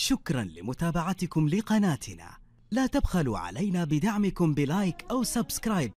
شكرا لمتابعتكم لقناتنا لا تبخلوا علينا بدعمكم بلايك أو سبسكرايب